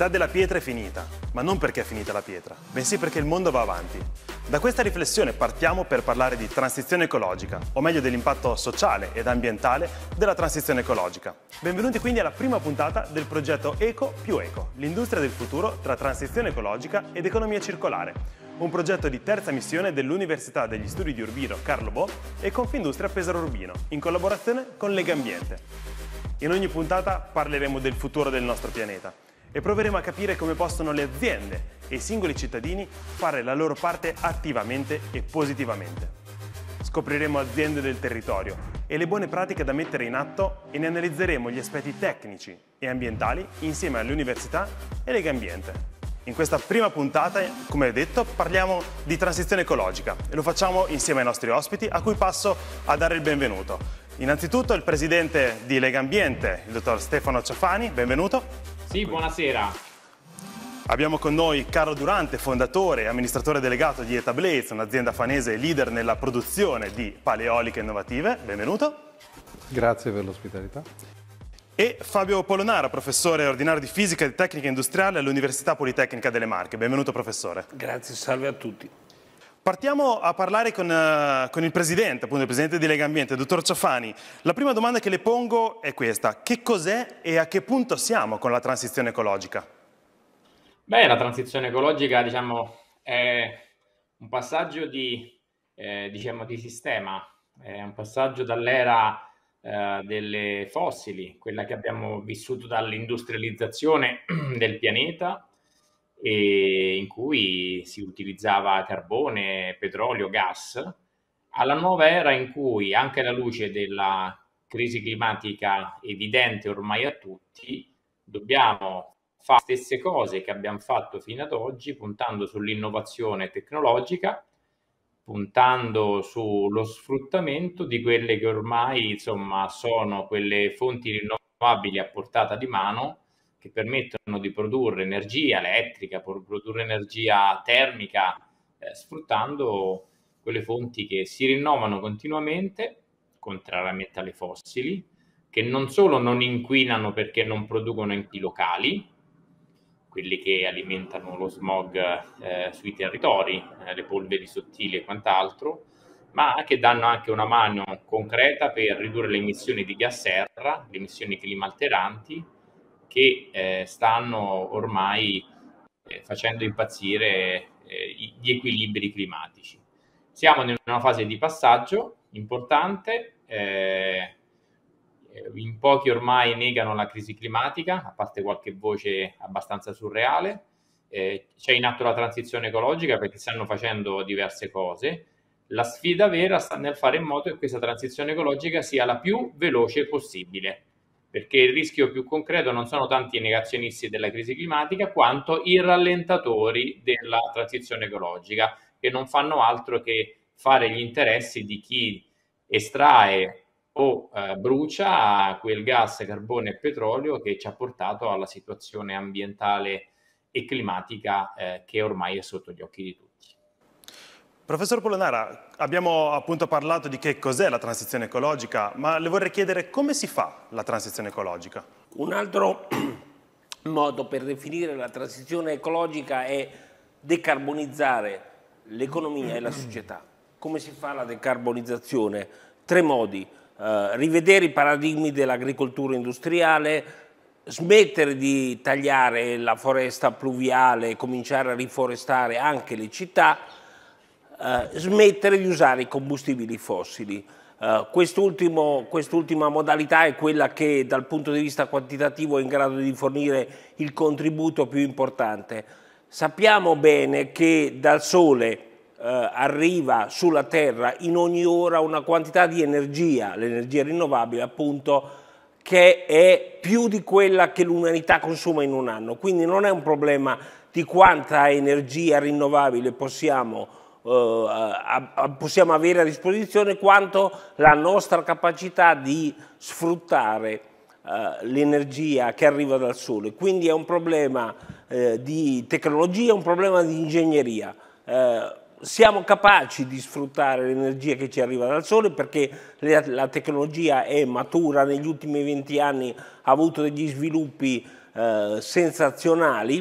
L'età della pietra è finita, ma non perché è finita la pietra, bensì perché il mondo va avanti. Da questa riflessione partiamo per parlare di transizione ecologica, o meglio dell'impatto sociale ed ambientale della transizione ecologica. Benvenuti quindi alla prima puntata del progetto Eco più Eco, l'industria del futuro tra transizione ecologica ed economia circolare, un progetto di terza missione dell'Università degli Studi di Urbino Carlo Bo e Confindustria Pesaro Urbino, in collaborazione con Lega Ambiente. In ogni puntata parleremo del futuro del nostro pianeta e proveremo a capire come possono le aziende e i singoli cittadini fare la loro parte attivamente e positivamente. Scopriremo aziende del territorio e le buone pratiche da mettere in atto e ne analizzeremo gli aspetti tecnici e ambientali insieme alle università e Lega Ambiente. In questa prima puntata, come detto, parliamo di transizione ecologica e lo facciamo insieme ai nostri ospiti a cui passo a dare il benvenuto. Innanzitutto il presidente di Lega Ambiente, il dottor Stefano Ciafani, benvenuto. Sì, buonasera. Abbiamo con noi Carlo Durante, fondatore e amministratore delegato di Eta EtaBlaze, un'azienda fanese leader nella produzione di paleoliche innovative. Benvenuto. Grazie per l'ospitalità. E Fabio Polonara, professore ordinario di fisica e tecnica industriale all'Università Politecnica delle Marche. Benvenuto professore. Grazie, salve a tutti. Partiamo a parlare con, uh, con, il presidente, appunto il presidente di Lega Ambiente, dottor Ciafani. La prima domanda che le pongo è questa. Che cos'è e a che punto siamo con la transizione ecologica? Beh, la transizione ecologica, diciamo, è un passaggio di, eh, diciamo, di sistema, è un passaggio dall'era eh, delle fossili, quella che abbiamo vissuto dall'industrializzazione del pianeta, e in cui si utilizzava carbone, petrolio, gas, alla nuova era in cui anche alla luce della crisi climatica evidente ormai a tutti, dobbiamo fare le stesse cose che abbiamo fatto fino ad oggi, puntando sull'innovazione tecnologica, puntando sullo sfruttamento di quelle che ormai insomma, sono quelle fonti rinnovabili a portata di mano che permettono di produrre energia elettrica, produrre energia termica, eh, sfruttando quelle fonti che si rinnovano continuamente, contrariamente alle fossili, che non solo non inquinano perché non producono enti locali, quelli che alimentano lo smog eh, sui territori, eh, le polveri sottili e quant'altro, ma che danno anche una mano concreta per ridurre le emissioni di gas serra, le emissioni climalteranti, che eh, stanno ormai eh, facendo impazzire eh, gli equilibri climatici. Siamo in una fase di passaggio importante, eh, in pochi ormai negano la crisi climatica, a parte qualche voce abbastanza surreale. Eh, c'è in atto la transizione ecologica perché stanno facendo diverse cose. La sfida vera sta nel fare in modo che questa transizione ecologica sia la più veloce possibile perché il rischio più concreto non sono tanti i negazionisti della crisi climatica quanto i rallentatori della transizione ecologica che non fanno altro che fare gli interessi di chi estrae o eh, brucia quel gas, carbone e petrolio che ci ha portato alla situazione ambientale e climatica eh, che ormai è sotto gli occhi di tutti. Professor Polonara, abbiamo appunto parlato di che cos'è la transizione ecologica, ma le vorrei chiedere come si fa la transizione ecologica? Un altro modo per definire la transizione ecologica è decarbonizzare l'economia e la società. Come si fa la decarbonizzazione? Tre modi. Eh, rivedere i paradigmi dell'agricoltura industriale, smettere di tagliare la foresta pluviale, cominciare a riforestare anche le città, eh, smettere di usare i combustibili fossili. Eh, quest'ultima modalità è quella che dal punto di vista quantitativo è in grado di fornire il contributo più importante. Sappiamo bene che dal Sole Uh, arriva sulla Terra in ogni ora una quantità di energia, l'energia rinnovabile appunto, che è più di quella che l'umanità consuma in un anno. Quindi non è un problema di quanta energia rinnovabile possiamo eh, possiamo avere a disposizione quanto la nostra capacità di sfruttare eh, l'energia che arriva dal sole. Quindi è un problema eh, di tecnologia, un problema di ingegneria. Eh, siamo capaci di sfruttare l'energia che ci arriva dal sole perché le, la tecnologia è matura, negli ultimi 20 anni ha avuto degli sviluppi eh, sensazionali.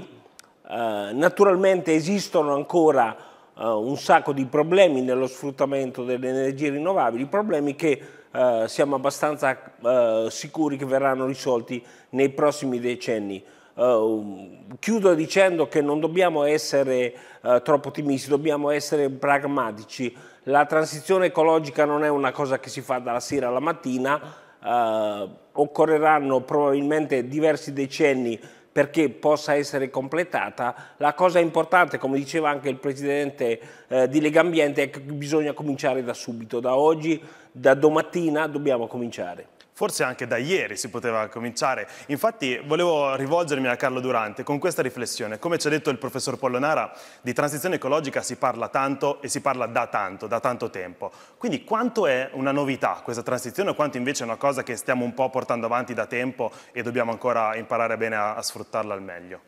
Eh, naturalmente esistono ancora eh, un sacco di problemi nello sfruttamento delle energie rinnovabili, problemi che eh, siamo abbastanza eh, sicuri che verranno risolti nei prossimi decenni. Uh, chiudo dicendo che non dobbiamo essere uh, troppo ottimisti, dobbiamo essere pragmatici. La transizione ecologica non è una cosa che si fa dalla sera alla mattina, uh, occorreranno probabilmente diversi decenni perché possa essere completata. La cosa importante, come diceva anche il Presidente eh, di Legambiente, è che bisogna cominciare da subito, da oggi, da domattina dobbiamo cominciare forse anche da ieri si poteva cominciare. Infatti volevo rivolgermi a Carlo Durante con questa riflessione. Come ci ha detto il professor Pollonara, di transizione ecologica si parla tanto e si parla da tanto, da tanto tempo. Quindi quanto è una novità questa transizione o quanto invece è una cosa che stiamo un po' portando avanti da tempo e dobbiamo ancora imparare bene a, a sfruttarla al meglio?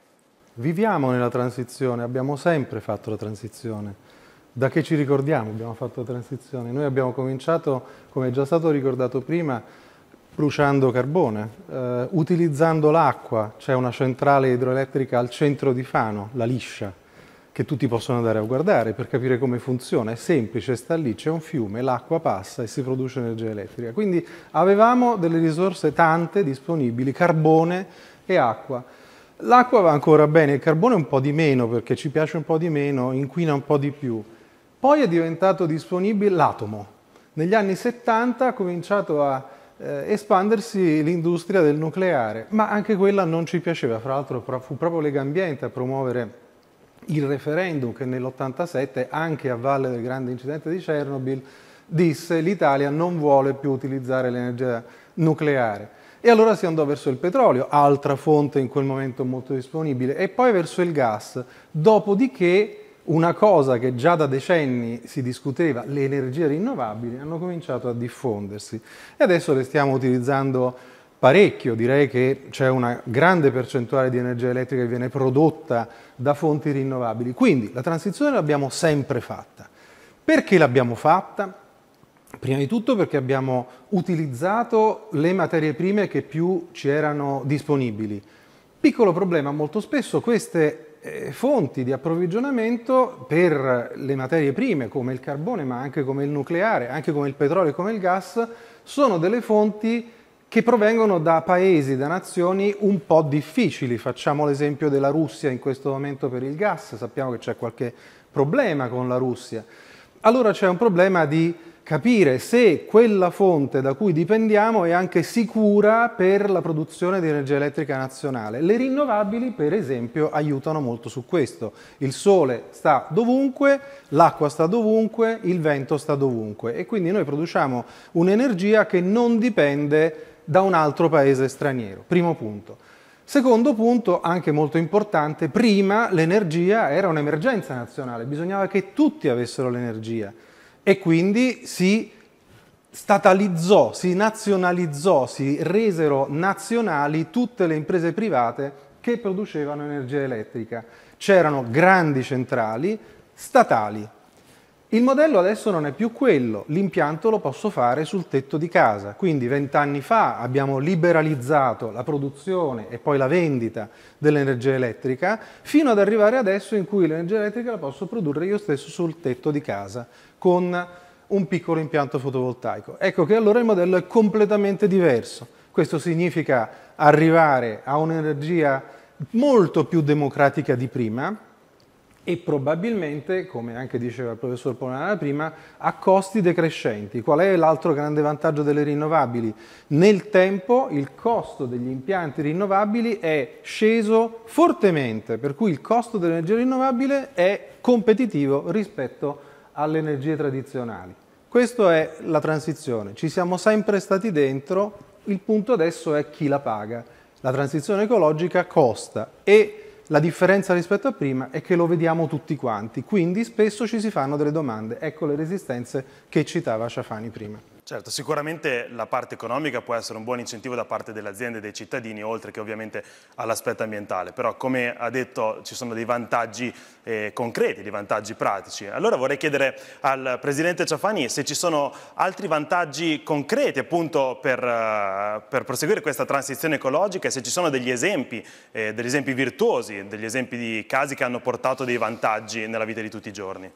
Viviamo nella transizione, abbiamo sempre fatto la transizione. Da che ci ricordiamo abbiamo fatto la transizione? Noi abbiamo cominciato, come è già stato ricordato prima, bruciando carbone, eh, utilizzando l'acqua, c'è una centrale idroelettrica al centro di Fano, la Liscia, che tutti possono andare a guardare per capire come funziona, è semplice, sta lì, c'è un fiume, l'acqua passa e si produce energia elettrica. Quindi avevamo delle risorse tante disponibili, carbone e acqua. L'acqua va ancora bene, il carbone un po' di meno perché ci piace un po' di meno, inquina un po' di più. Poi è diventato disponibile l'atomo. Negli anni 70 ha cominciato a eh, espandersi l'industria del nucleare, ma anche quella non ci piaceva, fra l'altro fu proprio Lega Ambiente a promuovere il referendum che nell'87, anche a valle del grande incidente di Chernobyl, disse l'Italia non vuole più utilizzare l'energia nucleare. E allora si andò verso il petrolio, altra fonte in quel momento molto disponibile, e poi verso il gas, dopodiché una cosa che già da decenni si discuteva, le energie rinnovabili, hanno cominciato a diffondersi e adesso le stiamo utilizzando parecchio, direi che c'è una grande percentuale di energia elettrica che viene prodotta da fonti rinnovabili. Quindi la transizione l'abbiamo sempre fatta. Perché l'abbiamo fatta? Prima di tutto perché abbiamo utilizzato le materie prime che più ci erano disponibili. Piccolo problema, molto spesso queste eh, fonti di approvvigionamento per le materie prime come il carbone ma anche come il nucleare, anche come il petrolio e come il gas, sono delle fonti che provengono da paesi, da nazioni un po' difficili. Facciamo l'esempio della Russia in questo momento per il gas, sappiamo che c'è qualche problema con la Russia. Allora c'è un problema di capire se quella fonte da cui dipendiamo è anche sicura per la produzione di energia elettrica nazionale. Le rinnovabili, per esempio, aiutano molto su questo. Il sole sta dovunque, l'acqua sta dovunque, il vento sta dovunque e quindi noi produciamo un'energia che non dipende da un altro paese straniero. Primo punto. Secondo punto, anche molto importante, prima l'energia era un'emergenza nazionale, bisognava che tutti avessero l'energia e quindi si statalizzò, si nazionalizzò, si resero nazionali tutte le imprese private che producevano energia elettrica. C'erano grandi centrali statali il modello adesso non è più quello, l'impianto lo posso fare sul tetto di casa, quindi vent'anni fa abbiamo liberalizzato la produzione e poi la vendita dell'energia elettrica, fino ad arrivare adesso in cui l'energia elettrica la posso produrre io stesso sul tetto di casa con un piccolo impianto fotovoltaico. Ecco che allora il modello è completamente diverso, questo significa arrivare a un'energia molto più democratica di prima, e probabilmente, come anche diceva il professor Polonara prima, a costi decrescenti. Qual è l'altro grande vantaggio delle rinnovabili? Nel tempo il costo degli impianti rinnovabili è sceso fortemente, per cui il costo dell'energia rinnovabile è competitivo rispetto alle energie tradizionali. Questa è la transizione, ci siamo sempre stati dentro, il punto adesso è chi la paga. La transizione ecologica costa e la differenza rispetto a prima è che lo vediamo tutti quanti, quindi spesso ci si fanno delle domande. Ecco le resistenze che citava Ciafani prima. Certo, sicuramente la parte economica può essere un buon incentivo da parte delle aziende e dei cittadini, oltre che ovviamente all'aspetto ambientale, però come ha detto ci sono dei vantaggi eh, concreti, dei vantaggi pratici. Allora vorrei chiedere al Presidente Ciafani se ci sono altri vantaggi concreti appunto per, eh, per proseguire questa transizione ecologica e se ci sono degli esempi, eh, degli esempi virtuosi, degli esempi di casi che hanno portato dei vantaggi nella vita di tutti i giorni.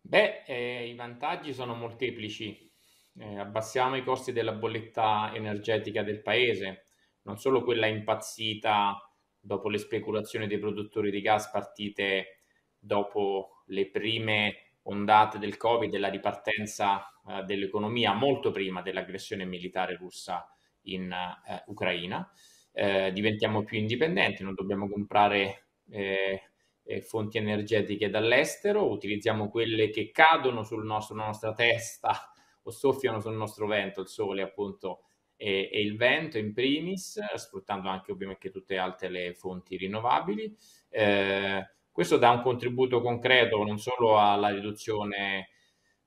Beh, eh, i vantaggi sono molteplici eh, abbassiamo i costi della bolletta energetica del paese, non solo quella impazzita dopo le speculazioni dei produttori di gas partite dopo le prime ondate del Covid e la ripartenza eh, dell'economia molto prima dell'aggressione militare russa in eh, Ucraina. Eh, diventiamo più indipendenti, non dobbiamo comprare eh, eh, fonti energetiche dall'estero, utilizziamo quelle che cadono sul nostro, sulla nostra testa o soffiano sul nostro vento, il sole appunto e, e il vento in primis, eh, sfruttando anche ovviamente tutte le altre fonti rinnovabili. Eh, questo dà un contributo concreto non solo alla riduzione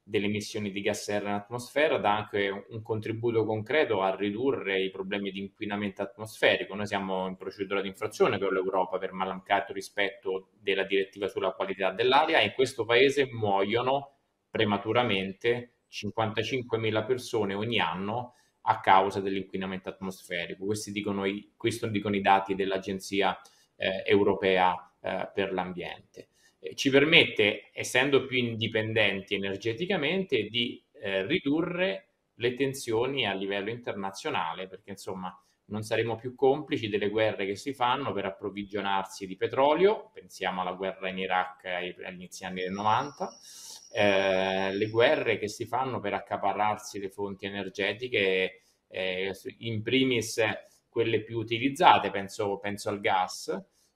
delle emissioni di gas serra in atmosfera, dà anche un contributo concreto a ridurre i problemi di inquinamento atmosferico. Noi siamo in procedura di infrazione con l'Europa per malancato rispetto della direttiva sulla qualità dell'aria e in questo paese muoiono prematuramente 55.000 persone ogni anno a causa dell'inquinamento atmosferico. Questi dicono i, questo dicono i dati dell'Agenzia eh, Europea eh, per l'Ambiente. Eh, ci permette, essendo più indipendenti energeticamente, di eh, ridurre le tensioni a livello internazionale, perché insomma non saremo più complici delle guerre che si fanno per approvvigionarsi di petrolio, pensiamo alla guerra in Iraq agli inizi anni del 90, eh, le guerre che si fanno per accaparrarsi le fonti energetiche, eh, in primis quelle più utilizzate, penso, penso al gas,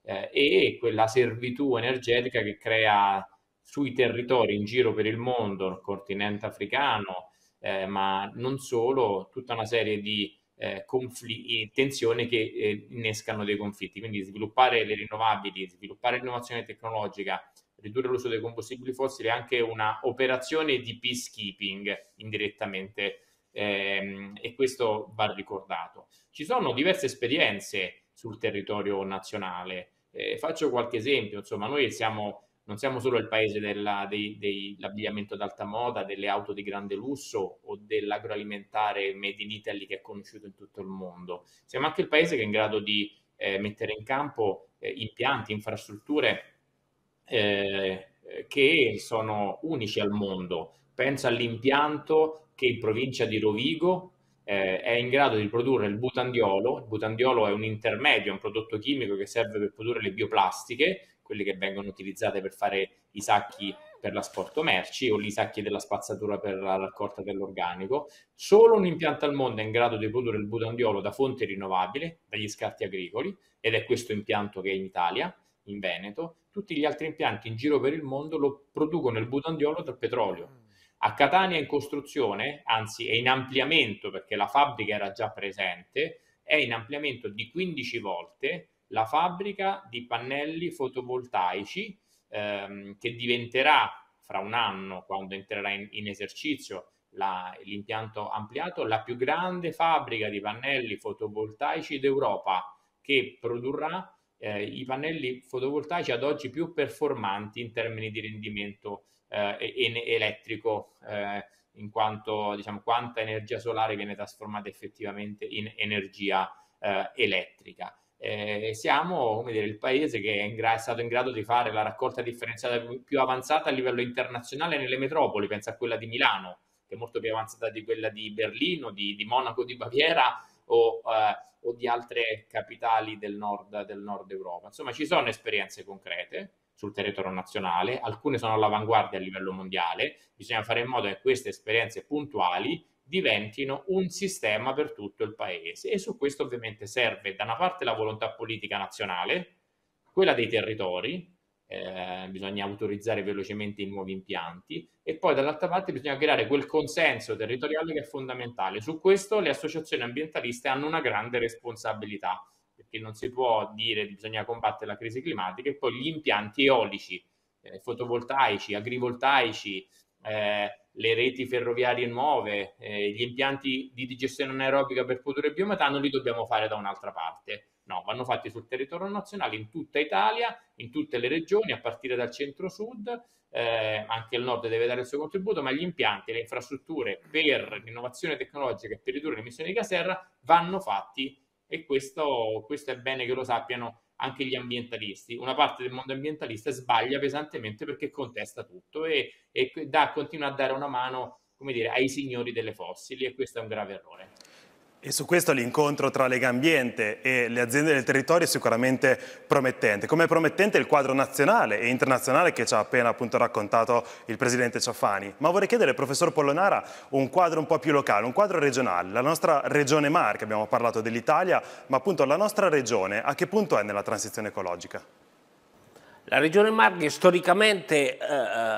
eh, e quella servitù energetica che crea sui territori in giro per il mondo, il continente africano, eh, ma non solo, tutta una serie di eh, confl- tensioni che innescano dei conflitti. Quindi sviluppare le rinnovabili, sviluppare l'innovazione tecnologica, ridurre l'uso dei combustibili fossili è anche una operazione di peacekeeping indirettamente ehm, e questo va ricordato. Ci sono diverse esperienze sul territorio nazionale. Eh, faccio qualche esempio, insomma, noi siamo, non siamo solo il paese dell'abbigliamento d'alta moda, delle auto di grande lusso o dell'agroalimentare made in Italy che è conosciuto in tutto il mondo, siamo anche il paese che è in grado di eh, mettere in campo eh, impianti, infrastrutture eh, eh, che sono unici al mondo. Pensa all'impianto che in provincia di Rovigo eh, è in grado di produrre il butandiolo. Il butandiolo è un intermedio, un prodotto chimico che serve per produrre le bioplastiche, quelle che vengono utilizzate per fare i sacchi per l'asporto merci o i sacchi della spazzatura per la raccolta dell'organico. Solo un impianto al mondo è in grado di produrre il butandiolo da fonte rinnovabile, dagli scarti agricoli, ed è questo impianto che è in Italia, in Veneto, tutti gli altri impianti in giro per il mondo lo producono il butandiolo dal petrolio. Mm. A Catania è in costruzione, anzi è in ampliamento perché la fabbrica era già presente, è in ampliamento di 15 volte la fabbrica di pannelli fotovoltaici ehm, che diventerà fra un anno, quando entrerà in, in esercizio la, l'impianto ampliato, la più grande fabbrica di pannelli fotovoltaici d'Europa che produrrà eh, i pannelli fotovoltaici ad oggi più performanti in termini di rendimento eh, elettrico, eh, in quanto diciamo, quanta energia solare viene trasformata effettivamente in energia eh, elettrica. Eh, siamo come dire, il paese che è, gra- è, stato in grado di fare la raccolta differenziata più avanzata a livello internazionale nelle metropoli, pensa a quella di Milano, che è molto più avanzata di quella di Berlino, di, di Monaco, di Baviera, o, eh, o di altre capitali del nord, del nord Europa. Insomma, ci sono esperienze concrete sul territorio nazionale, alcune sono all'avanguardia a livello mondiale, bisogna fare in modo che queste esperienze puntuali diventino un sistema per tutto il paese e su questo ovviamente serve da una parte la volontà politica nazionale, quella dei territori, eh, bisogna autorizzare velocemente i nuovi impianti e poi dall'altra parte bisogna creare quel consenso territoriale che è fondamentale. Su questo le associazioni ambientaliste hanno una grande responsabilità perché non si può dire che bisogna combattere la crisi climatica e poi gli impianti eolici, eh, fotovoltaici, agrivoltaici, eh, le reti ferroviarie nuove, eh, gli impianti di digestione anaerobica per produrre biometano li dobbiamo fare da un'altra parte No, vanno fatti sul territorio nazionale in tutta Italia, in tutte le regioni, a partire dal centro-sud, eh, anche il nord deve dare il suo contributo, ma gli impianti, le infrastrutture per l'innovazione tecnologica e per ridurre le emissioni di gas serra vanno fatti e questo, questo è bene che lo sappiano anche gli ambientalisti. Una parte del mondo ambientalista sbaglia pesantemente perché contesta tutto e, e da, continua a dare una mano come dire, ai signori delle fossili e questo è un grave errore. E su questo l'incontro tra Lega Ambiente e le aziende del territorio è sicuramente promettente, come è promettente il quadro nazionale e internazionale che ci ha appena appunto raccontato il Presidente Ciafani. Ma vorrei chiedere al Professor Pollonara un quadro un po' più locale, un quadro regionale. La nostra regione Marche, abbiamo parlato dell'Italia, ma appunto la nostra regione a che punto è nella transizione ecologica? La Regione Marche storicamente eh, eh,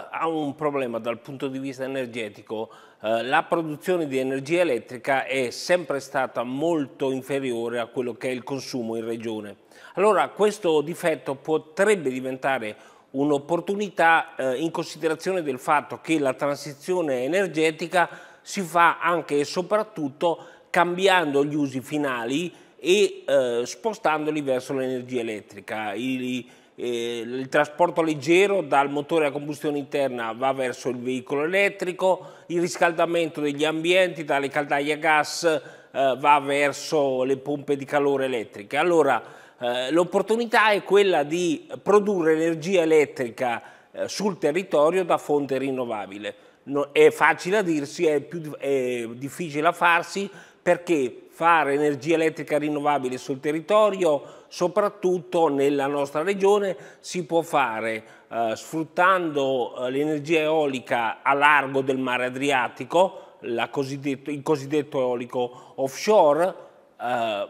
ha un problema dal punto di vista energetico. Eh, la produzione di energia elettrica è sempre stata molto inferiore a quello che è il consumo in Regione. Allora questo difetto potrebbe diventare un'opportunità eh, in considerazione del fatto che la transizione energetica si fa anche e soprattutto cambiando gli usi finali e eh, spostandoli verso l'energia elettrica. I, eh, il trasporto leggero dal motore a combustione interna va verso il veicolo elettrico, il riscaldamento degli ambienti dalle caldaie a gas eh, va verso le pompe di calore elettriche. Allora eh, l'opportunità è quella di produrre energia elettrica eh, sul territorio da fonte rinnovabile. No, è facile a dirsi, è, più, è difficile a farsi perché fare energia elettrica rinnovabile sul territorio soprattutto nella nostra regione si può fare eh, sfruttando eh, l'energia eolica a largo del mare Adriatico, cosiddetto, il cosiddetto eolico offshore, eh,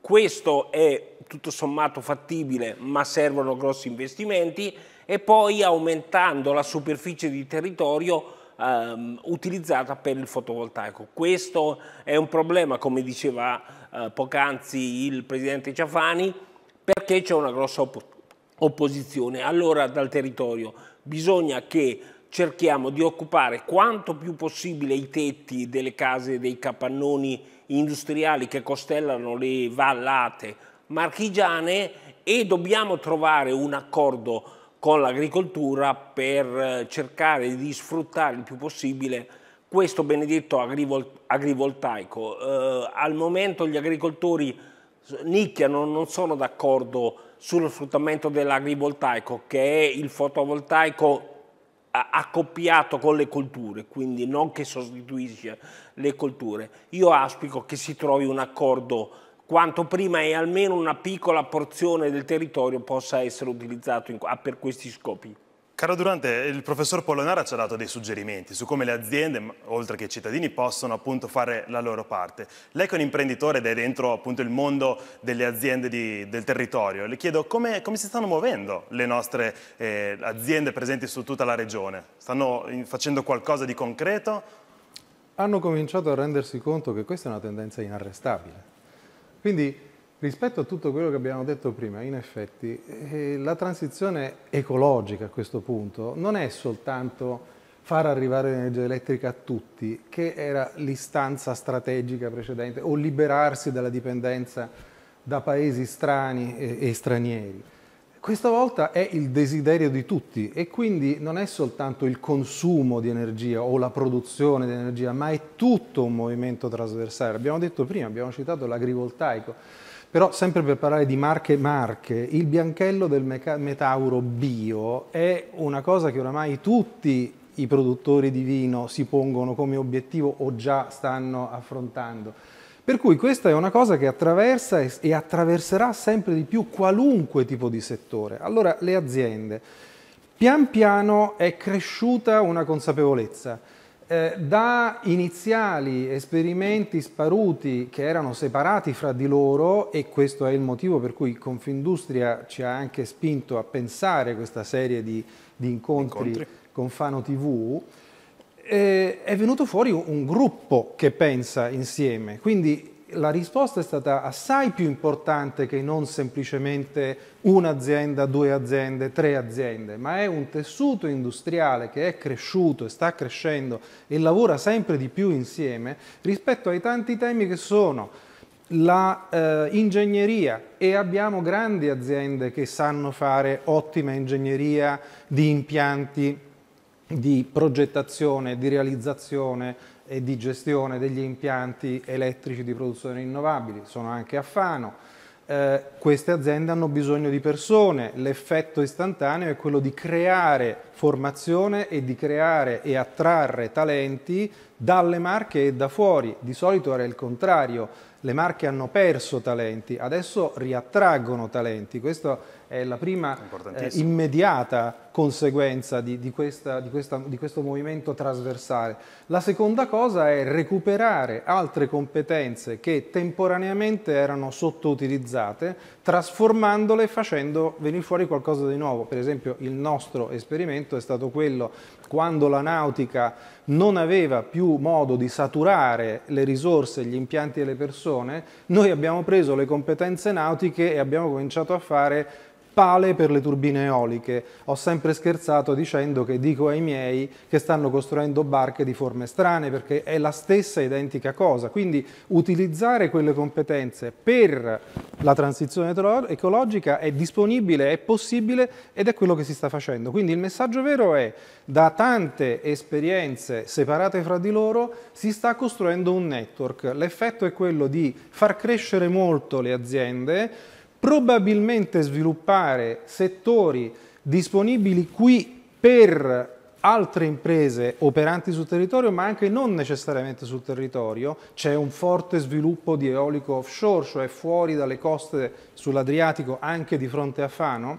questo è tutto sommato fattibile ma servono grossi investimenti e poi aumentando la superficie di territorio ehm, utilizzata per il fotovoltaico. Questo è un problema, come diceva eh, poc'anzi il presidente Ciafani, perché c'è una grossa op opposizione. Allora dal territorio bisogna che cerchiamo di occupare quanto più possibile i tetti delle case, dei capannoni industriali che costellano le vallate marchigiane e dobbiamo trovare un accordo con l'agricoltura per eh, cercare di sfruttare il più possibile questo benedetto agrivol agrivoltaico. Eh, al momento gli agricoltori nicchiano, non sono d'accordo sullo sfruttamento dell'agrivoltaico che è il fotovoltaico accoppiato con le colture, quindi non che sostituisce le colture. Io auspico che si trovi un accordo quanto prima e almeno una piccola porzione del territorio possa essere utilizzato in, ah, per questi scopi. Caro Durante, il professor Polonara ci ha dato dei suggerimenti su come le aziende, oltre che i cittadini, possono appunto fare la loro parte. Lei che è un imprenditore ed è dentro appunto il mondo delle aziende di, del territorio, le chiedo come, come, si stanno muovendo le nostre eh, aziende presenti su tutta la regione? Stanno facendo qualcosa di concreto? Hanno cominciato a rendersi conto che questa è una tendenza inarrestabile quindi rispetto a tutto quello che abbiamo detto prima, in effetti eh, la transizione ecologica a questo punto non è soltanto far arrivare l'energia elettrica a tutti, che era l'istanza strategica precedente, o liberarsi dalla dipendenza da paesi strani e, e stranieri. Questa volta è il desiderio di tutti e quindi non è soltanto il consumo di energia o la produzione di energia, ma è tutto un movimento trasversale. Abbiamo detto prima, abbiamo citato l'agrivoltaico, però sempre per parlare di marche marche, il bianchello del metauro bio è una cosa che oramai tutti i produttori di vino si pongono come obiettivo o già stanno affrontando per cui questa è una cosa che attraversa e attraverserà sempre di più qualunque tipo di settore. Allora le aziende, pian piano è cresciuta una consapevolezza. Eh, da iniziali esperimenti sparuti che erano separati fra di loro, e questo è il motivo per cui Confindustria ci ha anche spinto a pensare questa serie di, di incontri, incontri, con Fano TV, eh, è venuto fuori un gruppo che pensa insieme, quindi la risposta è stata assai più importante che non semplicemente un'azienda, due aziende, tre aziende, ma è un tessuto industriale che è cresciuto e sta crescendo e lavora sempre di più insieme rispetto ai tanti temi che sono l'ingegneria eh, e abbiamo grandi aziende che sanno fare ottima ingegneria di impianti di progettazione, di realizzazione e di gestione degli impianti elettrici di produzione rinnovabili, sono anche a Fano. Eh, queste aziende hanno bisogno di persone, l'effetto istantaneo è quello di creare formazione e di creare e attrarre talenti dalle marche e da fuori, di solito era il contrario, le marche hanno perso talenti, adesso riattraggono talenti, questa è la prima eh, immediata conseguenza di, di, questa, di, questa, di, questo movimento trasversale. La seconda cosa è recuperare altre competenze che temporaneamente erano sottoutilizzate, trasformandole e facendo venire fuori qualcosa di nuovo. Per esempio il nostro esperimento è stato quello quando la nautica non aveva più modo di saturare le risorse, gli impianti e le persone, noi abbiamo preso le competenze nautiche e abbiamo cominciato a fare pale per le turbine eoliche. Ho sempre scherzato dicendo che dico ai miei che stanno costruendo barche di forme strane perché è la stessa identica cosa. Quindi utilizzare quelle competenze per la transizione ecologica è disponibile, è possibile ed è quello che si sta facendo. Quindi il messaggio vero è da tante esperienze separate fra di loro si sta costruendo un network. L'effetto è quello di far crescere molto le aziende probabilmente sviluppare settori disponibili qui per altre imprese operanti sul territorio, ma anche non necessariamente sul territorio, c'è un forte sviluppo di eolico offshore, cioè fuori dalle coste sull'Adriatico, anche di fronte a Fano,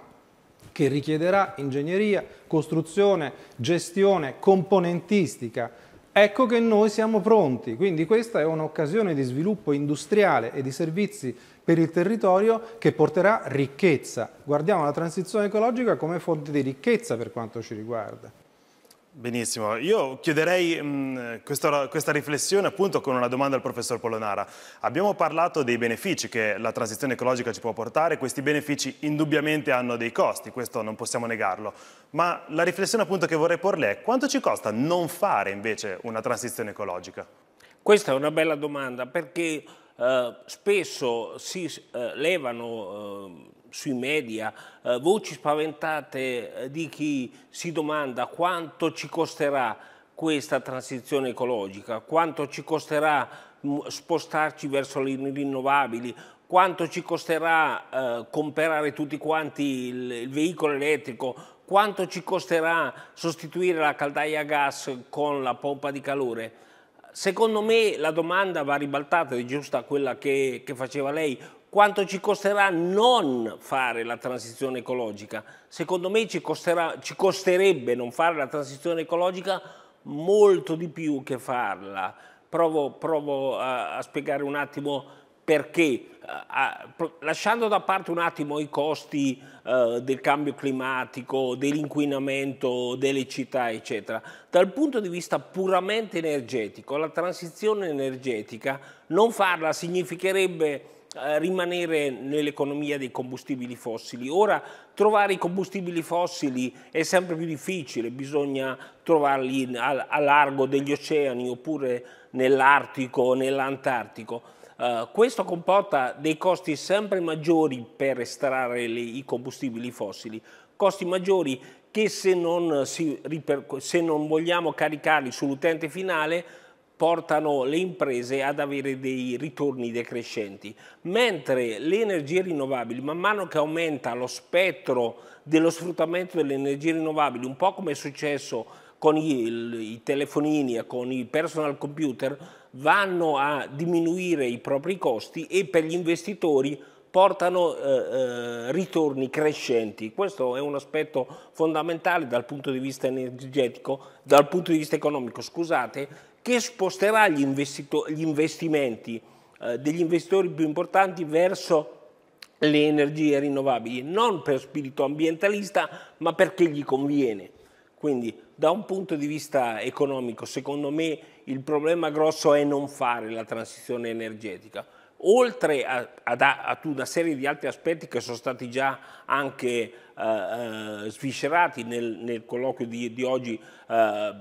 che richiederà ingegneria, costruzione, gestione, componentistica. Ecco che noi siamo pronti, quindi questa è un'occasione di sviluppo industriale e di servizi per il territorio che porterà ricchezza. Guardiamo la transizione ecologica come fonte di ricchezza per quanto ci riguarda. Benissimo, io chiuderei mh, mm, questa, questa, riflessione appunto con una domanda al professor Polonara. Abbiamo parlato dei benefici che la transizione ecologica ci può portare, questi benefici indubbiamente hanno dei costi, questo non possiamo negarlo, ma la riflessione appunto che vorrei porle è quanto ci costa non fare invece una transizione ecologica? Questa è una bella domanda perché eh, spesso si eh, levano eh, sui media eh, voci spaventate di chi si domanda quanto ci costerà questa transizione ecologica, quanto ci costerà mm, spostarci verso le rinnovabili, quanto ci costerà eh, comprare tutti quanti il, il, veicolo elettrico, quanto ci costerà sostituire la caldaia a gas con la pompa di calore. Secondo me la domanda va ribaltata, è giusta quella che, che faceva lei, quanto ci costerà non fare la transizione ecologica. Secondo me ci, costerà, ci, costerebbe non fare la transizione ecologica molto di più che farla. Provo, provo a, a spiegare un attimo perché eh, lasciando da parte un attimo i costi eh, del cambio climatico, dell'inquinamento delle città, eccetera, dal punto di vista puramente energetico, la transizione energetica non farla significherebbe eh, rimanere nell'economia dei combustibili fossili. Ora trovare i combustibili fossili è sempre più difficile, bisogna trovarli a, largo degli oceani oppure nell'Artico, o nell'Antartico eh, questo comporta dei costi sempre maggiori per estrarre le, i combustibili fossili, costi maggiori che se non, si, se non vogliamo caricarli sull'utente finale portano le imprese ad avere dei ritorni decrescenti, mentre le energie rinnovabili, man mano che aumenta lo spettro dello sfruttamento delle energie rinnovabili, un po' come è successo con i, i telefonini e con i personal computer vanno a diminuire i propri costi e per gli investitori portano eh, eh, ritorni crescenti. Questo è un aspetto fondamentale dal punto di vista energetico, dal punto di vista economico, scusate, che sposterà gli, gli investimenti eh, degli investitori più importanti verso le energie rinnovabili, non per spirito ambientalista, ma perché gli conviene. Quindi da un punto di vista economico, secondo me il problema grosso è non fare la transizione energetica. Oltre a, a, a una serie di altri aspetti che sono stati già anche eh, eh, sviscerati nel, nel colloquio di, di oggi, eh,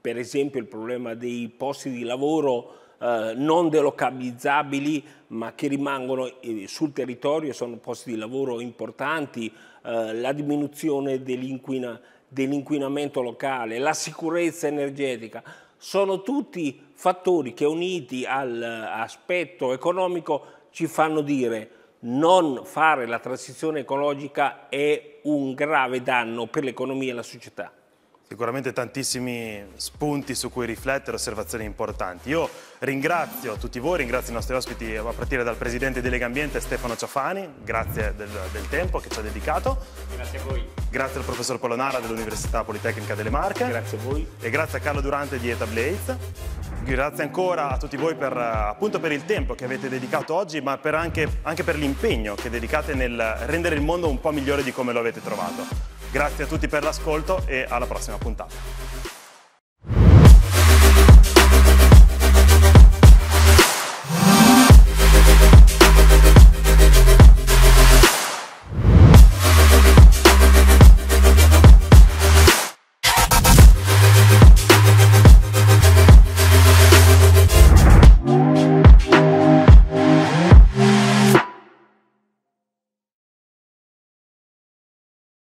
per esempio il problema dei posti di lavoro eh, non delocalizzabili ma che rimangono eh, sul territorio, sono posti di lavoro importanti, eh, la diminuzione dell'inquinamento dell'inquinamento locale, la sicurezza energetica, sono tutti fattori che uniti all'aspetto economico ci fanno dire non fare la transizione ecologica è un grave danno per l'economia e la società. Sicuramente tantissimi spunti su cui riflettere, osservazioni importanti. Io ringrazio tutti voi, ringrazio i nostri ospiti a partire dal presidente di Lega Ambiente Stefano Ciafani, grazie del, del tempo che ci ha dedicato. Grazie a voi. Grazie al professor Polonara dell'Università Politecnica delle Marche. Grazie a voi. E grazie a Carlo Durante di Eta Blades. Grazie ancora a tutti voi per, appunto per il tempo che avete dedicato oggi, ma per anche, anche per l'impegno che dedicate nel rendere il mondo un po' migliore di come lo avete trovato. Grazie a tutti per l'ascolto e alla prossima puntata.